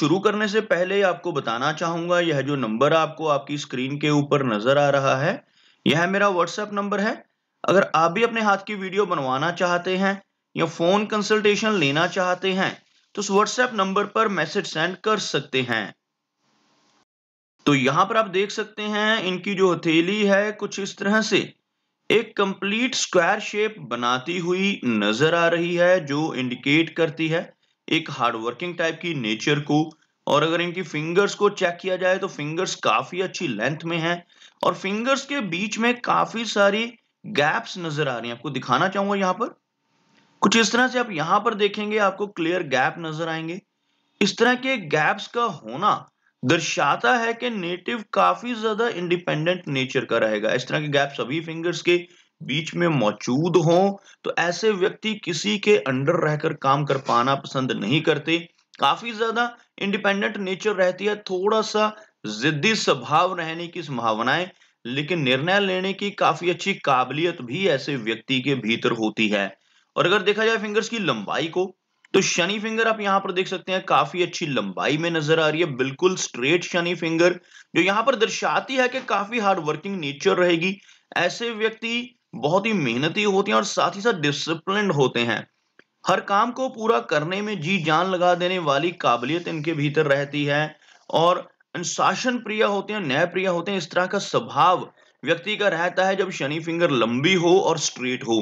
शुरू करने से पहले आपको बताना चाहूंगा यह जो नंबर आपको आपकी स्क्रीन के ऊपर नजर आ रहा है यह मेरा व्हाट्सएप नंबर है अगर आप भी अपने हाथ की वीडियो बनवाना चाहते हैं या फोन कंसल्टेशन लेना चाहते हैं तो उस व्हाट्सएप नंबर पर मैसेज सेंड कर सकते हैं तो यहां पर आप देख सकते हैं इनकी जो हथेली है कुछ इस तरह से एक कंप्लीट स्क्वायर शेप बनाती हुई नजर आ रही है जो इंडिकेट करती है एक हार्डवर्किंग टाइप की नेचर को और अगर इनकी फिंगर्स को चेक किया जाए तो फिंगर्स काफी अच्छी लेंथ में है और फिंगर्स के बीच में काफी सारी गैप्स नजर आ रही हैं आपको दिखाना चाहूंगा यहाँ पर कुछ इस तरह से आप यहाँ पर देखेंगे आपको क्लियर गैप नजर आएंगे इस तरह के गैप्स का होना दर्शाता है कि नेटिव काफी ज्यादा इंडिपेंडेंट नेचर का रहेगा इस तरह के गैप सभी फिंगर्स के बीच में मौजूद हो तो ऐसे व्यक्ति किसी के अंडर रहकर काम कर पाना पसंद नहीं करते काफी ज्यादा इंडिपेंडेंट नेचर रहती है थोड़ा सा जिद्दी स्वभाव रहने की संभावनाएं लेकिन निर्णय लेने की काफी अच्छी काबिलियत भी ऐसे व्यक्ति के भीतर होती है और अगर देखा जाए फिंगर्स की लंबाई को तो शनि फिंगर आप यहां पर देख सकते हैं काफी अच्छी लंबाई में नजर आ रही है बिल्कुल स्ट्रेट शनि फिंगर जो यहां पर दर्शाती है कि काफी हार्ड वर्किंग नेचर रहेगी ऐसे व्यक्ति बहुत ही मेहनती होते हैं और साथ ही साथ डिसिप्लिन होते हैं हर काम को पूरा करने में जी जान लगा देने वाली काबिलियत इनके भीतर रहती है और अनुशासन प्रिय होते हैं न्याय प्रिय होते हैं इस तरह का स्वभाव व्यक्ति का रहता है जब शनि फिंगर लंबी हो और स्ट्रेट हो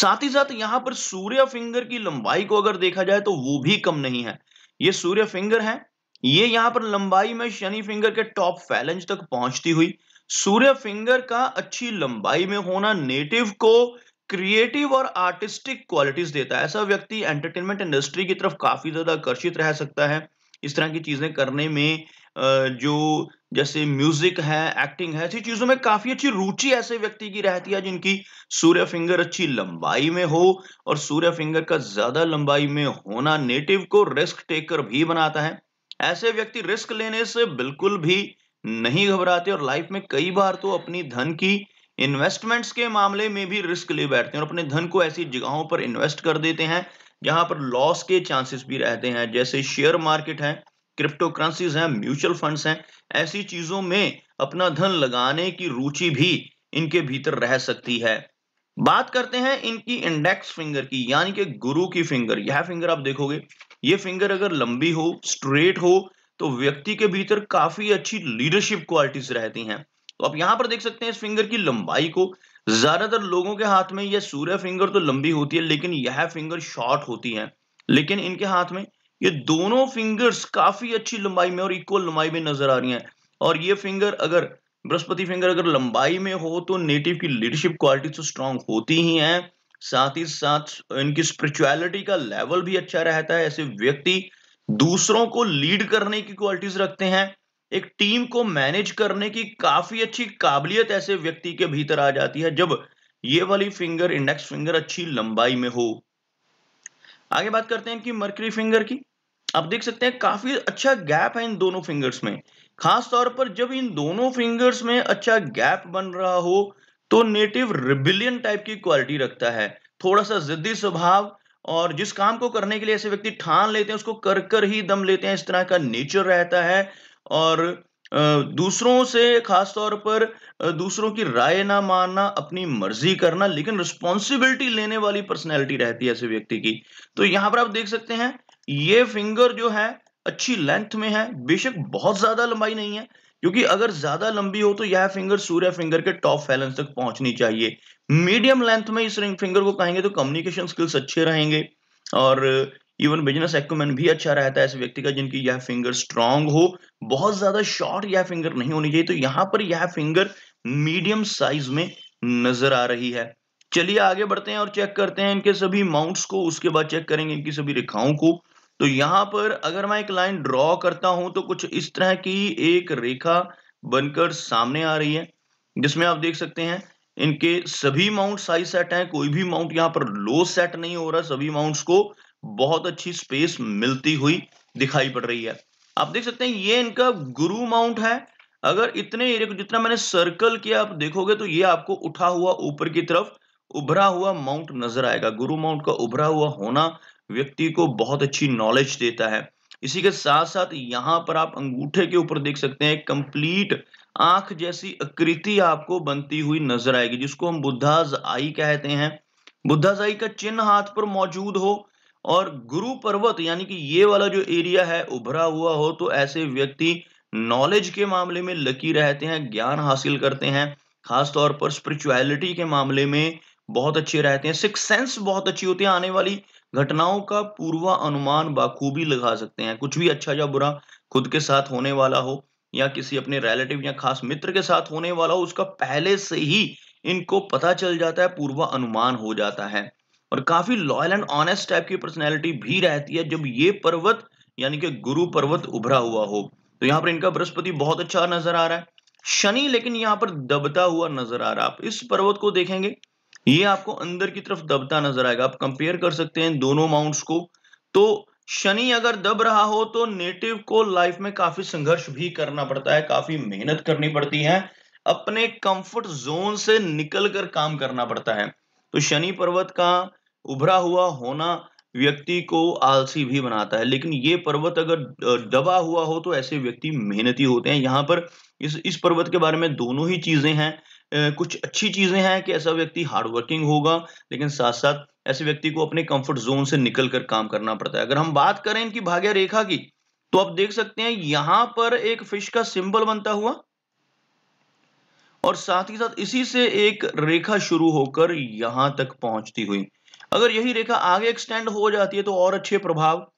साथ ही साथ यहाँ पर सूर्य फिंगर की लंबाई को अगर देखा जाए तो वो भी कम नहीं है ये सूर्य फिंगर है ये यहाँ पर लंबाई में शनि फिंगर के टॉप फैलेंज तक पहुंचती हुई सूर्य फिंगर का अच्छी लंबाई में होना नेटिव को क्रिएटिव और आर्टिस्टिक क्वालिटीज देता है ऐसा व्यक्ति एंटरटेनमेंट इंडस्ट्री की तरफ काफी ज्यादा आकर्षित रह सकता है इस तरह की चीजें करने में जो जैसे म्यूजिक है एक्टिंग है ऐसी चीजों में काफी अच्छी रुचि ऐसे व्यक्ति की रहती है जिनकी सूर्य फिंगर अच्छी लंबाई में हो और सूर्य फिंगर का ज्यादा लंबाई में होना नेटिव को रिस्क टेकर भी बनाता है ऐसे व्यक्ति रिस्क लेने से बिल्कुल भी नहीं घबराते और लाइफ में कई बार तो अपनी धन की इन्वेस्टमेंट्स के मामले में भी रिस्क ले बैठते हैं और अपने धन को ऐसी जगहों पर इन्वेस्ट कर देते हैं जहां पर लॉस के चांसेस भी रहते हैं जैसे शेयर मार्केट है क्रिप्टो करेंसीज है म्यूचुअल फंड्स हैं ऐसी चीजों में अपना धन लगाने की रुचि भी इनके भीतर रह सकती है बात करते हैं इनकी इंडेक्स फिंगर की यानी कि गुरु की फिंगर यह फिंगर आप देखोगे ये फिंगर अगर लंबी हो स्ट्रेट हो तो व्यक्ति के भीतर काफी अच्छी लीडरशिप क्वालिटीज रहती हैं तो आप यहां पर देख सकते हैं इस फिंगर की लंबाई को ज्यादातर लोगों के हाथ में यह सूर्य फिंगर तो लंबी होती है लेकिन यह फिंगर शॉर्ट होती है लेकिन इनके हाथ में ये दोनों फिंगर्स काफी अच्छी लंबाई में और इक्वल लंबाई में नजर आ रही हैं और ये फिंगर अगर बृहस्पति फिंगर अगर लंबाई में हो तो नेटिव की लीडरशिप क्वालिटी तो स्ट्रांग होती ही है साथ ही साथ इनकी स्पिरिचुअलिटी का लेवल भी अच्छा रहता है ऐसे व्यक्ति दूसरों को लीड करने की क्वालिटीज रखते हैं एक टीम को मैनेज करने की काफी अच्छी काबिलियत ऐसे व्यक्ति के भीतर आ जाती है जब ये वाली फिंगर इंडेक्स फिंगर अच्छी लंबाई में हो आगे बात करते हैं इनकी मर्करी फिंगर की आप देख सकते हैं काफी अच्छा गैप है इन दोनों फिंगर्स में खास तौर पर जब इन दोनों फिंगर्स में अच्छा गैप बन रहा हो तो नेटिव रिबिलियन टाइप की क्वालिटी रखता है थोड़ा सा जिद्दी स्वभाव और जिस काम को करने के लिए ऐसे व्यक्ति ठान लेते हैं उसको कर कर ही दम लेते हैं इस तरह का नेचर रहता है और दूसरों से खासतौर पर दूसरों की राय ना मानना अपनी मर्जी करना लेकिन रिस्पॉन्सिबिलिटी लेने वाली पर्सनैलिटी रहती है ऐसे व्यक्ति की तो यहां पर आप देख सकते हैं ये फिंगर जो है अच्छी लेंथ में है बेशक बहुत ज्यादा लंबाई नहीं है क्योंकि अगर ज्यादा लंबी हो तो यह फिंगर सूर्य फिंगर के टॉप फैलेंस तक पहुंचनी चाहिए मीडियम लेंथ में इस रिंग फिंगर को कहेंगे तो कम्युनिकेशन स्किल्स अच्छे रहेंगे और इवन बिजनेस एक्मेंट भी अच्छा रहता है ऐसे व्यक्ति का जिनकी यह फिंगर स्ट्रांग हो बहुत ज्यादा शॉर्ट यह फिंगर नहीं होनी चाहिए तो यहाँ पर यह फिंगर मीडियम साइज में नजर आ रही है चलिए आगे बढ़ते हैं और चेक करते हैं इनके सभी माउंट्स को उसके बाद चेक करेंगे इनकी सभी रेखाओं को तो यहां पर अगर मैं एक लाइन ड्रॉ करता हूं तो कुछ इस तरह की एक रेखा बनकर सामने आ रही है जिसमें आप देख सकते हैं इनके सभी माउंट साइज सेट हैं कोई भी माउंट यहां पर लो सेट नहीं हो रहा सभी माउंट्स को बहुत अच्छी स्पेस मिलती हुई दिखाई पड़ रही है आप देख सकते हैं ये इनका गुरु माउंट है अगर इतने एरिया को जितना मैंने सर्कल किया आप देखोगे तो ये आपको उठा हुआ ऊपर की तरफ उभरा हुआ माउंट नजर आएगा गुरु माउंट का उभरा हुआ होना व्यक्ति को बहुत अच्छी नॉलेज देता है इसी के साथ साथ यहाँ पर आप अंगूठे के ऊपर देख सकते हैं कंप्लीट आंख जैसी आकृति आपको बनती हुई नजर आएगी जिसको हम बुद्धाज आई कहते हैं बुद्धाज आई का चिन्ह हाथ पर मौजूद हो और गुरु पर्वत यानी कि ये वाला जो एरिया है उभरा हुआ हो तो ऐसे व्यक्ति नॉलेज के मामले में लकी रहते हैं ज्ञान हासिल करते हैं खासतौर पर स्पिरिचुअलिटी के मामले में बहुत अच्छे रहते हैं सिक्स सेंस बहुत अच्छी होती है आने वाली घटनाओं का पूर्वा अनुमान बाखूबी लगा सकते हैं कुछ भी अच्छा या बुरा खुद के साथ होने वाला हो या किसी अपने रिलेटिव या खास मित्र के साथ होने वाला हो उसका पहले से ही इनको पता चल जाता है पूर्वा अनुमान हो जाता है और काफी लॉयल एंड ऑनेस्ट टाइप की पर्सनैलिटी भी रहती है जब ये पर्वत यानी कि गुरु पर्वत उभरा हुआ हो तो यहाँ पर इनका बृहस्पति बहुत अच्छा नजर आ रहा है शनि लेकिन यहाँ पर दबता हुआ नजर आ रहा है आप इस पर्वत को देखेंगे ये आपको अंदर की तरफ दबता नजर आएगा आप कंपेयर कर सकते हैं दोनों माउंट्स को तो शनि अगर दब रहा हो तो नेटिव को लाइफ में काफी संघर्ष भी करना पड़ता है काफी मेहनत करनी पड़ती है अपने कंफर्ट जोन से निकल कर काम करना पड़ता है तो शनि पर्वत का उभरा हुआ होना व्यक्ति को आलसी भी बनाता है लेकिन ये पर्वत अगर दबा हुआ हो तो ऐसे व्यक्ति मेहनती होते हैं यहाँ पर इस इस पर्वत के बारे में दोनों ही चीजें हैं कुछ अच्छी चीजें हैं कि ऐसा व्यक्ति हार्डवर्किंग होगा लेकिन साथ साथ ऐसे व्यक्ति को अपने कंफर्ट जोन से निकल कर काम करना पड़ता है अगर हम बात करें इनकी भाग्य रेखा की तो आप देख सकते हैं यहां पर एक फिश का सिंबल बनता हुआ और साथ ही साथ इसी से एक रेखा शुरू होकर यहां तक पहुंचती हुई अगर यही रेखा आगे एक्सटेंड हो जाती है तो और अच्छे प्रभाव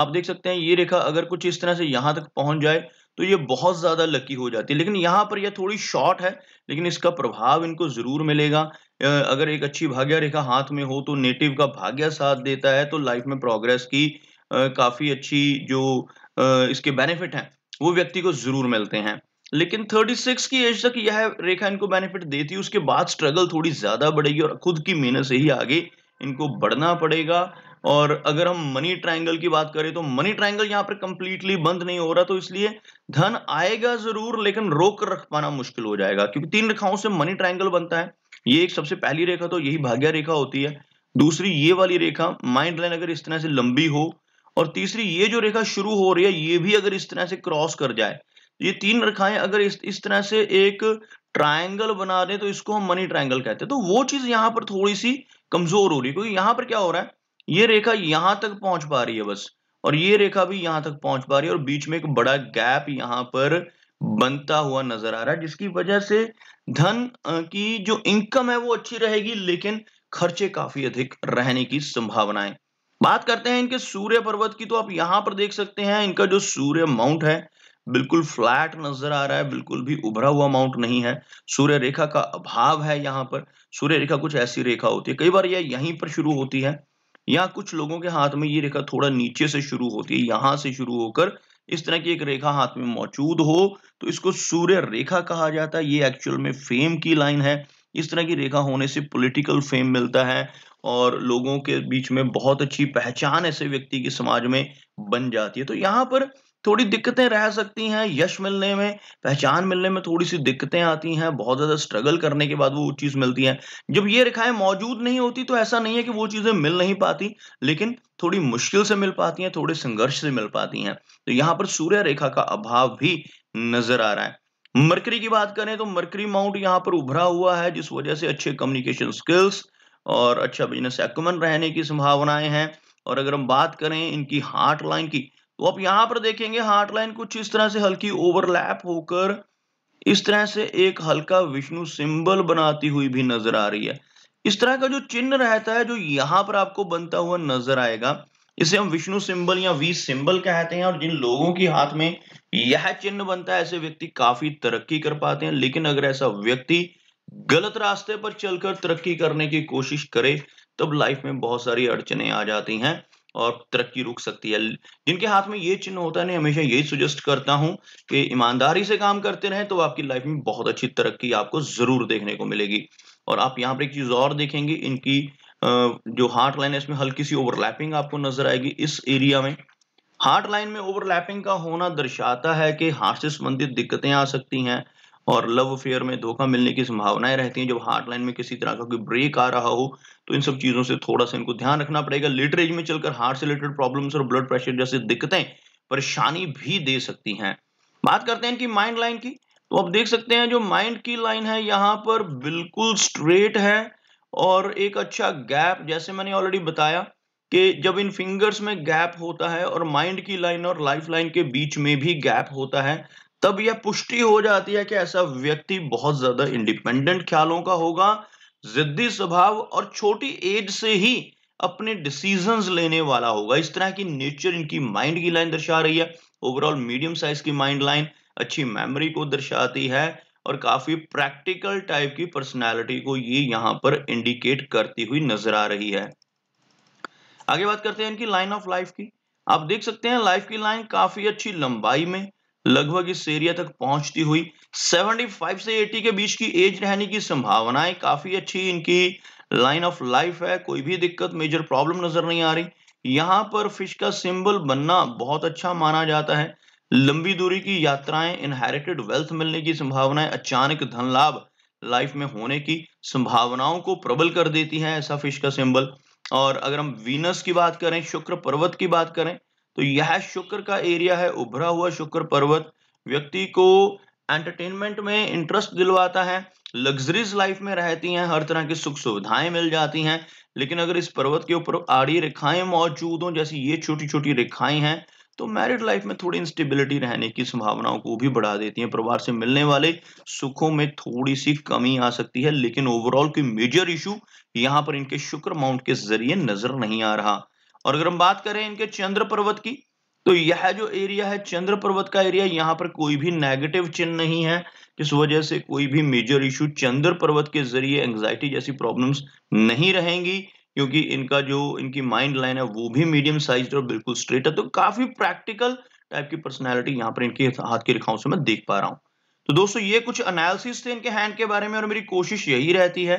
आप देख सकते हैं ये रेखा अगर कुछ इस तरह से यहां तक पहुंच जाए तो ये बहुत ज़्यादा लकी हो जाती है लेकिन यहाँ पर यह थोड़ी शॉर्ट है लेकिन इसका प्रभाव इनको ज़रूर मिलेगा अगर एक अच्छी भाग्य रेखा हाथ में हो तो नेटिव का भाग्य साथ देता है तो लाइफ में प्रोग्रेस की काफ़ी अच्छी जो इसके बेनिफिट है वो व्यक्ति को ज़रूर मिलते हैं लेकिन 36 की एज तक यह रेखा इनको बेनिफिट देती है उसके बाद स्ट्रगल थोड़ी ज़्यादा बढ़ेगी और खुद की मेहनत से ही आगे इनको बढ़ना पड़ेगा और अगर हम मनी ट्रायंगल की बात करें तो मनी ट्रायंगल यहाँ पर कंप्लीटली बंद नहीं हो रहा तो इसलिए धन आएगा जरूर लेकिन रोक रख पाना मुश्किल हो जाएगा क्योंकि तीन रेखाओं से मनी ट्रायंगल बनता है ये एक सबसे पहली रेखा तो यही भाग्य रेखा होती है दूसरी ये वाली रेखा माइंड लाइन अगर इस तरह से लंबी हो और तीसरी ये जो रेखा शुरू हो रही है ये भी अगर इस तरह से क्रॉस कर जाए तो ये तीन रेखाएं अगर इस इस तरह से एक ट्रायंगल बना दें तो इसको हम मनी ट्रायंगल कहते हैं तो वो चीज यहाँ पर थोड़ी सी कमजोर हो रही है क्योंकि यहाँ पर क्या हो रहा है ये रेखा यहां तक पहुंच पा रही है बस और ये रेखा भी यहां तक पहुंच पा रही है और बीच में एक बड़ा गैप यहां पर बनता हुआ नजर आ रहा है जिसकी वजह से धन की जो इनकम है वो अच्छी रहेगी लेकिन खर्चे काफी अधिक रहने की संभावनाएं बात करते हैं इनके सूर्य पर्वत की तो आप यहां पर देख सकते हैं इनका जो सूर्य माउंट है बिल्कुल फ्लैट नजर आ रहा है बिल्कुल भी उभरा हुआ माउंट नहीं है सूर्य रेखा का अभाव है यहाँ पर सूर्य रेखा कुछ ऐसी रेखा होती है कई बार यह यहीं पर शुरू होती है यहाँ कुछ लोगों के हाथ में ये रेखा थोड़ा नीचे से शुरू होती है यहां से शुरू होकर इस तरह की एक रेखा हाथ में मौजूद हो तो इसको सूर्य रेखा कहा जाता है ये एक्चुअल में फेम की लाइन है इस तरह की रेखा होने से पॉलिटिकल फेम मिलता है और लोगों के बीच में बहुत अच्छी पहचान ऐसे व्यक्ति की समाज में बन जाती है तो यहाँ पर थोड़ी दिक्कतें रह सकती हैं यश मिलने में पहचान मिलने में थोड़ी सी दिक्कतें आती हैं बहुत ज़्यादा स्ट्रगल करने के बाद वो चीज़ मिलती है जब ये रेखाएं मौजूद नहीं होती तो ऐसा नहीं है कि वो चीज़ें मिल नहीं पाती लेकिन थोड़ी मुश्किल से मिल पाती हैं थोड़े संघर्ष से मिल पाती हैं तो यहाँ पर सूर्य रेखा का अभाव भी नजर आ रहा है मरकरी की बात करें तो मरकरी माउंट यहाँ पर उभरा हुआ है जिस वजह से अच्छे कम्युनिकेशन स्किल्स और अच्छा बिजनेस एक्मन रहने की संभावनाएं हैं और अगर हम बात करें इनकी हार्ट लाइन की तो आप यहां पर देखेंगे हार्ट लाइन कुछ इस तरह से हल्की ओवरलैप होकर इस तरह से एक हल्का विष्णु सिंबल बनाती हुई भी नजर आ रही है इस तरह का जो चिन्ह रहता है जो यहां पर आपको बनता हुआ नजर आएगा इसे हम विष्णु सिंबल या वी सिंबल कहते हैं और जिन लोगों के हाथ में यह चिन्ह बनता है ऐसे व्यक्ति काफी तरक्की कर पाते हैं लेकिन अगर ऐसा व्यक्ति गलत रास्ते पर चलकर तरक्की करने की कोशिश करे तब लाइफ में बहुत सारी अड़चने आ जाती हैं और तरक्की रुक सकती है जिनके हाथ में ये चिन्ह होता है हमेशा यही सुजेस्ट करता हूं कि ईमानदारी से काम करते रहें तो आपकी लाइफ में बहुत अच्छी तरक्की आपको जरूर देखने को मिलेगी और आप यहाँ पर एक चीज और देखेंगे इनकी जो हार्ट लाइन है इसमें हल्की सी ओवरलैपिंग आपको नजर आएगी इस एरिया में हार्ट लाइन में ओवरलैपिंग का होना दर्शाता है कि हार्ट से संबंधित दिक्कतें आ सकती हैं और लव अफेयर में धोखा मिलने की संभावनाएं रहती हैं जब हार्ट लाइन में किसी तरह का कोई ब्रेक आ रहा हो तो इन सब चीज़ों से थोड़ा सा इनको ध्यान रखना पड़ेगा लेटर एज में चलकर हार्ट से रिलेटेड प्रॉब्लम्स और ब्लड प्रेशर जैसे दिक्कतें परेशानी भी दे सकती हैं बात करते हैं इनकी माइंड लाइन की तो आप देख सकते हैं जो माइंड की लाइन है यहाँ पर बिल्कुल स्ट्रेट है और एक अच्छा गैप जैसे मैंने ऑलरेडी बताया कि जब इन फिंगर्स में गैप होता है और माइंड की लाइन और लाइफ लाइन के बीच में भी गैप होता है तब यह पुष्टि हो जाती है कि ऐसा व्यक्ति बहुत ज्यादा इंडिपेंडेंट ख्यालों का होगा जिद्दी स्वभाव और छोटी एज से ही अपने डिसीजंस लेने वाला होगा इस तरह की नेचर इनकी माइंड की लाइन दर्शा रही है ओवरऑल मीडियम साइज की माइंड लाइन अच्छी मेमोरी को दर्शाती है और काफी प्रैक्टिकल टाइप की पर्सनैलिटी को ये यहां पर इंडिकेट करती हुई नजर आ रही है आगे बात करते हैं इनकी लाइन ऑफ लाइफ की आप देख सकते हैं लाइफ की लाइन काफी अच्छी लंबाई में लगभग इस एरिया तक पहुंचती हुई 75 से 80 के बीच की एज रहने की संभावनाएं काफी अच्छी इनकी लाइन ऑफ लाइफ है कोई भी दिक्कत मेजर प्रॉब्लम नजर नहीं आ रही यहां पर फिश का सिंबल बनना बहुत अच्छा माना जाता है लंबी दूरी की यात्राएं इनहेरिटेड वेल्थ मिलने की संभावनाएं अचानक धन लाभ लाइफ में होने की संभावनाओं को प्रबल कर देती है ऐसा फिश का सिंबल और अगर हम वीनस की बात करें शुक्र पर्वत की बात करें तो यह शुक्र का एरिया है उभरा हुआ शुक्र पर्वत व्यक्ति को एंटरटेनमेंट में इंटरेस्ट दिलवाता है लग्जरीज लाइफ में रहती हैं हर तरह की सुख सुविधाएं मिल जाती हैं लेकिन अगर इस पर्वत के ऊपर आड़ी रेखाएं मौजूद हों जैसी ये छोटी छोटी रेखाएं हैं तो मैरिड लाइफ में थोड़ी इंस्टेबिलिटी रहने की संभावनाओं को भी बढ़ा देती है परिवार से मिलने वाले सुखों में थोड़ी सी कमी आ सकती है लेकिन ओवरऑल कोई मेजर इशू यहाँ पर इनके शुक्र माउंट के जरिए नजर नहीं आ रहा और अगर हम बात करें इनके चंद्र पर्वत की तो यह जो एरिया है चंद्र पर्वत का एरिया यहाँ पर कोई भी नेगेटिव चिन्ह नहीं है जिस वजह से कोई भी मेजर इशू चंद्र पर्वत के जरिए एंग्जाइटी जैसी प्रॉब्लम्स नहीं रहेंगी क्योंकि इनका जो इनकी माइंड लाइन है वो भी मीडियम साइज और बिल्कुल स्ट्रेट है तो काफी प्रैक्टिकल टाइप की पर्सनैलिटी यहाँ पर इनके हाथ की रेखाओं से मैं देख पा रहा हूँ तो दोस्तों ये कुछ अनालिस थे इनके हैंड के बारे में और मेरी कोशिश यही रहती है